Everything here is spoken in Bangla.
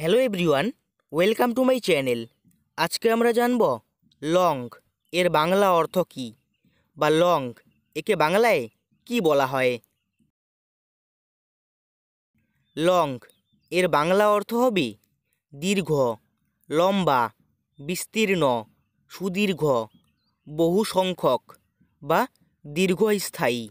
hello everyone welcome to my channel আজকে আমরা জানব লং এর বাংলা অর্থ কি বা লং একে বাংলায় কি বলা হয় লং এর বাংলা অর্থ হবে দীর্ঘ লম্বা বিস্তীর্ণ সুদীর্ঘ বহু সংখ্যক বা দীর্ঘস্থায়ী